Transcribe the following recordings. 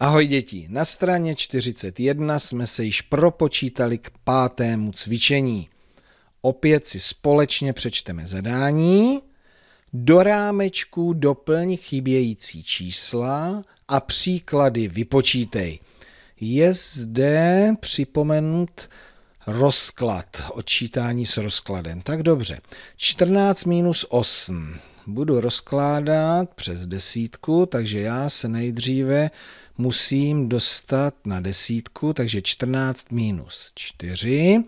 Ahoj děti, na straně 41 jsme se již propočítali k pátému cvičení. Opět si společně přečteme zadání. Do rámečku doplň chybějící čísla a příklady vypočítej. Je zde připomenut rozklad, odčítání s rozkladem. Tak dobře, 14 minus 8 budu rozkládat přes desítku, takže já se nejdříve musím dostat na desítku, takže 14 minus 4,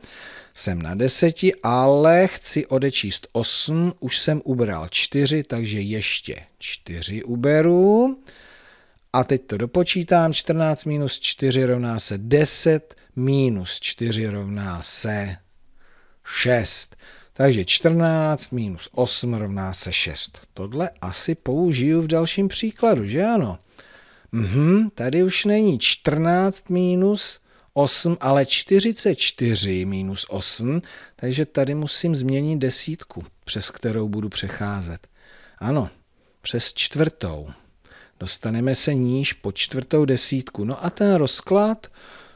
jsem na deseti, ale chci odečíst 8, už jsem ubral 4, takže ještě 4 uberu. A teď to dopočítám, 14 minus 4 rovná se 10, minus 4 rovná se 6. Takže 14 minus 8 rovná se 6. Tohle asi použiju v dalším příkladu, že ano? Mhm, tady už není 14 minus 8, ale 44 minus 8, takže tady musím změnit desítku, přes kterou budu přecházet. Ano, přes čtvrtou. Dostaneme se níž po čtvrtou desítku. No a ten rozklad,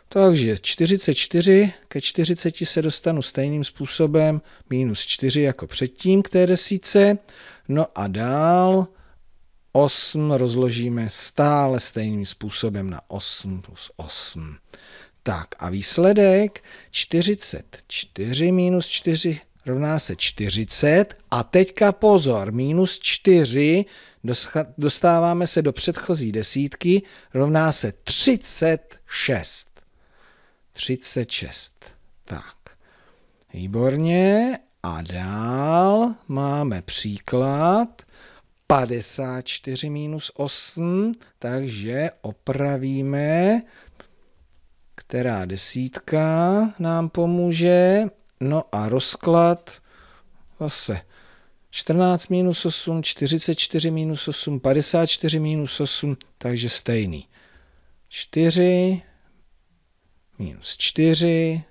takže 44 ke 40 se dostanu stejným způsobem, minus 4 jako předtím k té desíce. No a dál 8 rozložíme stále stejným způsobem na 8 plus 8. Tak a výsledek 44 minus 4 rovná se 40. A teďka pozor, minus 4, dostáváme se do předchozí desítky, rovná se 36. 36. Tak, výborně. A dál máme příklad 54 minus 8, takže opravíme, která desítka nám pomůže. No a rozklad zase 14 minus 8, 44 minus 8, 54 minus 8, takže stejný. 4, minus 4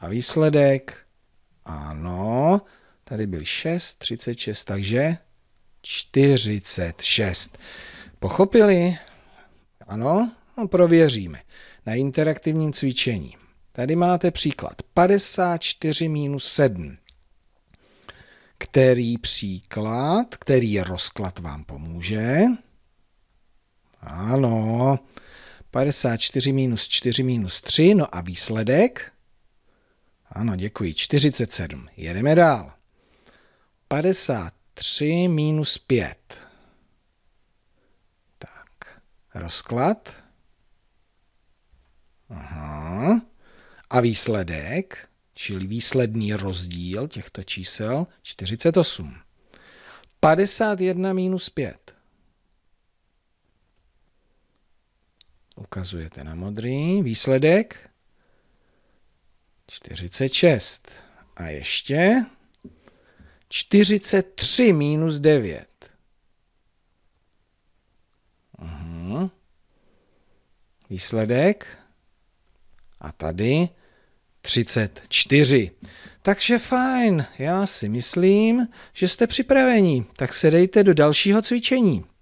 a výsledek, ano, tady byl 6, 36, takže 46. Pochopili? Ano, no, prověříme. Na interaktivním cvičení. Tady máte příklad 54 minus 7. Který příklad, který rozklad vám pomůže? Ano, 54 minus 4 minus 3, no a výsledek? Ano, děkuji, 47. Jedeme dál. 53 minus 5. Tak, rozklad. Aha. A výsledek, čili výsledný rozdíl těchto čísel, 48. 51 minus 5. ukazujete na modrý. Výsledek 46. A ještě 43 minus 9. Uhum. Výsledek. A tady 34. Takže fajn, já si myslím, že jste připraveni. Tak se dejte do dalšího cvičení.